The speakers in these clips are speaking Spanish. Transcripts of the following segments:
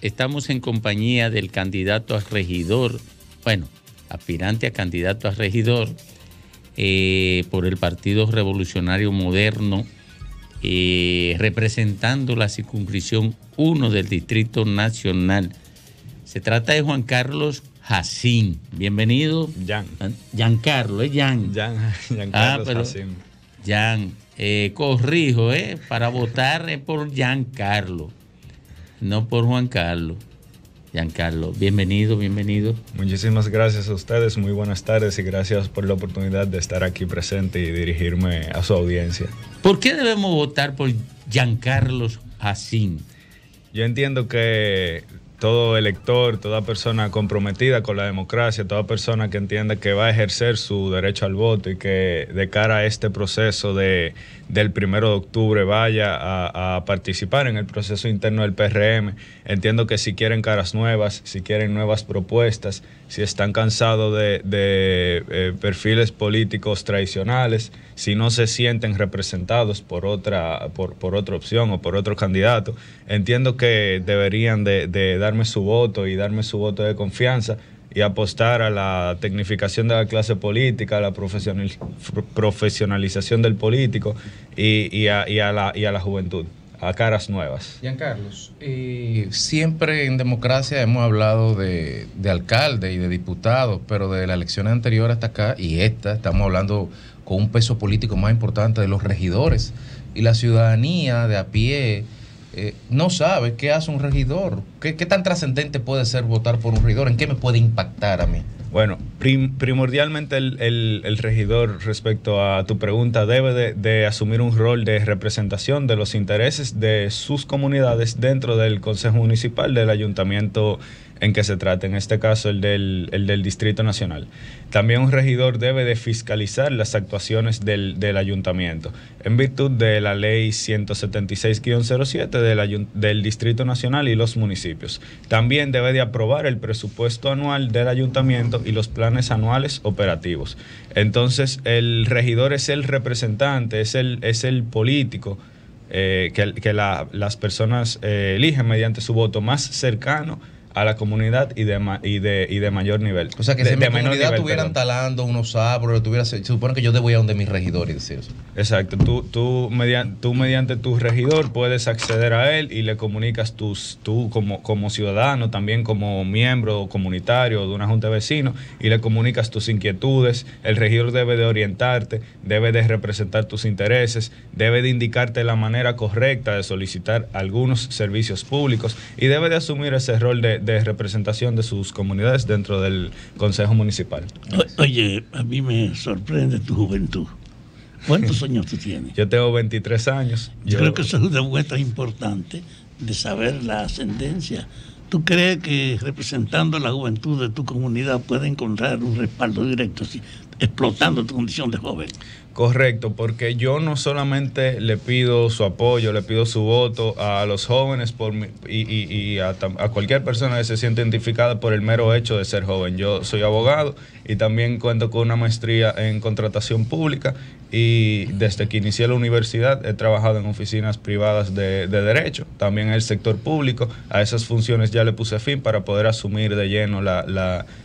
estamos en compañía del candidato a regidor, bueno, aspirante a candidato a regidor eh, por el Partido Revolucionario Moderno, eh, representando la circunscripción 1 del Distrito Nacional. Se trata de Juan Carlos Jacín. Bienvenido. Jan. Jan Carlos, Jan. Jan, Carlos ah, pero, Jan, eh, corrijo, eh, para votar es por Carlos no por Juan Carlos. Giancarlo, bienvenido, bienvenido. Muchísimas gracias a ustedes, muy buenas tardes y gracias por la oportunidad de estar aquí presente y dirigirme a su audiencia. ¿Por qué debemos votar por Carlos Jacín? Yo entiendo que todo elector, toda persona comprometida con la democracia, toda persona que entienda que va a ejercer su derecho al voto y que de cara a este proceso de, del primero de octubre vaya a, participar en el proceso interno del PRM. Entiendo que si quieren caras nuevas, si quieren nuevas propuestas, si están cansados de, eh, perfiles políticos tradicionales, si no se sienten representados por otra, por, otra opción o por otro candidato, entiendo que deberían de dar darme su voto y darme su voto de confianza y apostar a la tecnificación de la clase política, a la profesionalización del político y, y, a, la, juventud, a caras nuevas. carlos eh, siempre en democracia hemos hablado de, alcalde y de diputados, pero de la elección anterior hasta acá y esta, estamos hablando con un peso político más importante de los regidores y la ciudadanía de a pie eh, no sabe qué hace un regidor, qué, tan trascendente puede ser votar por un regidor, en qué me puede impactar a mí. Bueno, primordialmente el, regidor, respecto a tu pregunta, debe de, de, asumir un rol de representación de los intereses de sus comunidades dentro del Consejo Municipal del Ayuntamiento en que se trata en este caso el del, Distrito Nacional. También un regidor debe de fiscalizar las actuaciones del, ayuntamiento en virtud de la ley 176-07 del, Distrito Nacional y los municipios. También debe de aprobar el presupuesto anual del ayuntamiento y los planes anuales operativos. Entonces, el regidor es el representante, es el, es el político eh, que, las personas eh, eligen mediante su voto más cercano a la comunidad y de, y de, y de mayor nivel. O sea, que si en mi comunidad estuvieran talando unos árboles, se supone que yo debo ir a donde mi regidor y decir eso. Exacto. Tú, tú, mediante, tú mediante tu regidor puedes acceder a él y le comunicas tus, tú como, como ciudadano, también como miembro comunitario de una junta de vecinos, y le comunicas tus inquietudes. El regidor debe de orientarte, debe de representar tus intereses, debe de indicarte la manera correcta de solicitar algunos servicios públicos y debe de asumir ese rol de de representación de sus comunidades dentro del Consejo Municipal. oye, a mí me sorprende tu juventud. ¿Cuántos años tú tienes? Yo tengo 23 años. Yo, creo que eso es una muestra importante de saber la ascendencia. ¿Tú crees que representando la juventud de tu comunidad puede encontrar un respaldo directo? explotando tu condición de joven. Correcto, porque yo no solamente le pido su apoyo, le pido su voto a los jóvenes por y, a, cualquier persona que se siente identificada por el mero hecho de ser joven. Yo soy abogado y también cuento con una maestría en contratación pública y desde que inicié la universidad he trabajado en oficinas privadas de, derecho, también en el sector público. A esas funciones ya le puse fin para poder asumir de lleno la,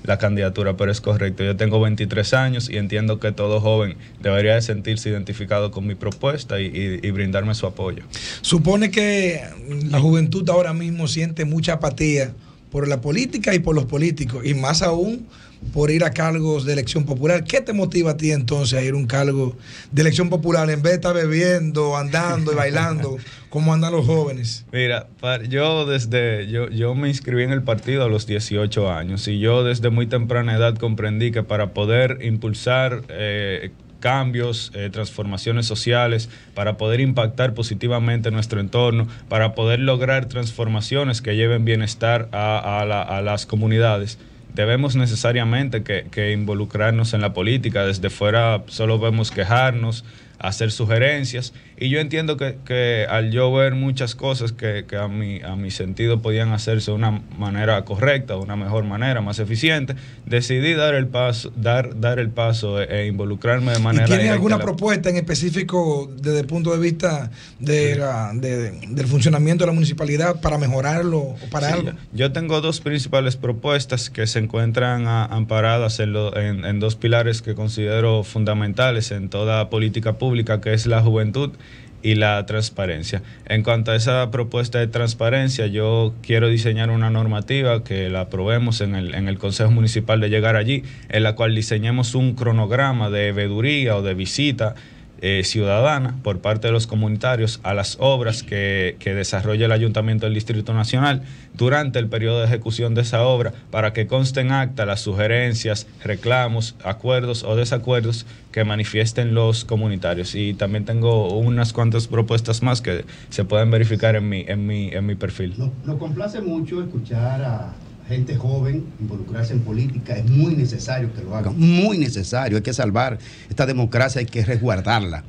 la candidatura, pero es correcto. Yo tengo 23 años y entiendo que todo joven debería de sentirse identificado con mi propuesta y brindarme su apoyo. Supone que la juventud ahora mismo siente mucha apatía por la política y por los políticos, y más aún por ir a cargos de elección popular. ¿Qué te motiva a ti entonces a ir a un cargo de elección popular en vez de estar bebiendo, andando y bailando como andan los jóvenes? Mira, yo desde yo, yo me inscribí en el partido a los 18 años y yo desde muy temprana edad comprendí que para poder impulsar eh, cambios, eh, transformaciones sociales, para poder impactar positivamente nuestro entorno, para poder lograr transformaciones que lleven bienestar a, las comunidades debemos necesariamente que, involucrarnos en la política. Desde fuera solo vemos quejarnos, hacer sugerencias. Y yo entiendo que, que al yo ver muchas cosas que, que, a, mi, a mi sentido podían hacerse de una manera correcta, de una mejor manera, más eficiente, decidí dar el paso, dar, dar el paso e, e involucrarme de manera. ¿Tiene alguna propuesta en específico desde el punto de vista de del funcionamiento de la municipalidad para mejorarlo o para yo tengo dos principales propuestas que se encuentran amparadas en, en, dos pilares que considero fundamentales en toda política pública que es la juventud y la transparencia. En cuanto a esa propuesta de transparencia, yo quiero diseñar una normativa que la aprobemos en el, en el Consejo Municipal de llegar allí, en la cual diseñemos un cronograma de veduría o de visita eh, ciudadana por parte de los comunitarios a las obras que, desarrolla el Ayuntamiento del Distrito Nacional durante el periodo de ejecución de esa obra para que consten acta las sugerencias, reclamos, acuerdos o desacuerdos que manifiesten los comunitarios. Y también tengo unas cuantas propuestas más que se pueden verificar en mi, en mi, en mi perfil. Nos, complace mucho escuchar a, gente joven involucrarse en política. Es muy necesario que lo hagan, muy necesario. Hay que salvar esta democracia, hay que resguardarla.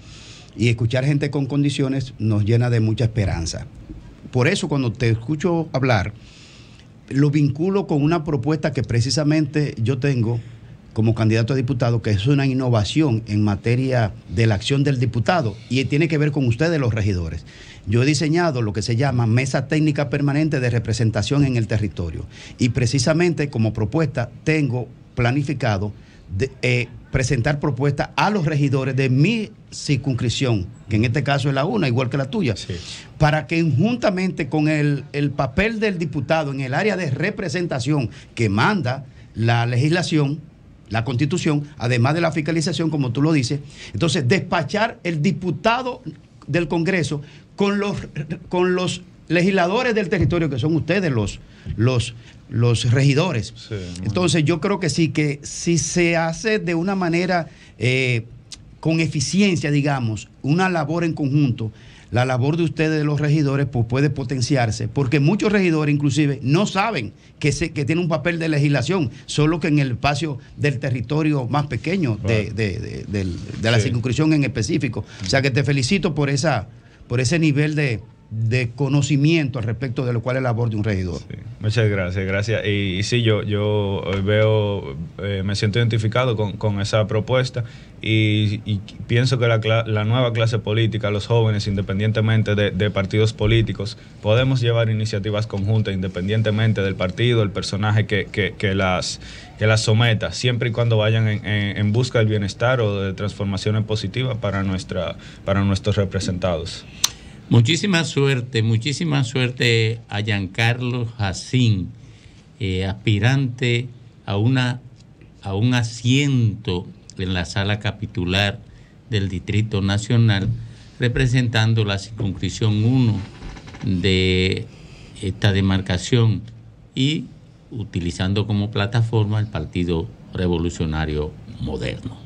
Y escuchar gente con condiciones nos llena de mucha esperanza. Por eso cuando te escucho hablar, lo vinculo con una propuesta que precisamente yo tengo como candidato a diputado, que es una innovación en materia de la acción del diputado y tiene que ver con ustedes los regidores. Yo he diseñado lo que se llama Mesa Técnica Permanente de Representación en el Territorio y precisamente como propuesta tengo planificado eh, presentar propuestas a los regidores de mi circunscripción, que en este caso es la una, igual que la tuya, para que juntamente con el papel del diputado en el área de representación que manda la legislación, la constitución, además de la fiscalización, como tú lo dices. Entonces, despachar el diputado del Congreso con los, con los legisladores del territorio, que son ustedes los, los, los regidores. Entonces, yo creo que sí, que si se hace de una manera eh, con eficiencia, digamos, una labor en conjunto, la labor de ustedes, de los regidores, pues puede potenciarse, porque muchos regidores inclusive no saben que, se, que tiene un papel de legislación, solo que en el espacio del territorio más pequeño de, la circunscripción en específico. O sea que te felicito por, esa, por ese nivel de, de conocimiento al respecto de lo cual es la labor de un regidor. Muchas gracias, gracias. Y, sí, yo, yo eh, veo, eh, me siento identificado con, esa propuesta y, pienso que la, nueva clase política, los jóvenes, independientemente de, partidos políticos, podemos llevar iniciativas conjuntas independientemente del partido, el personaje que, que, las, someta, siempre y cuando vayan en, busca del bienestar o de transformaciones positivas para, nuestra, para nuestros representados. Muchísima suerte, muchísima suerte a Giancarlo Jacín, eh, aspirante a, una, a un asiento en la sala capitular del Distrito Nacional, representando la circunscripción 1 de esta demarcación y utilizando como plataforma el Partido Revolucionario Moderno.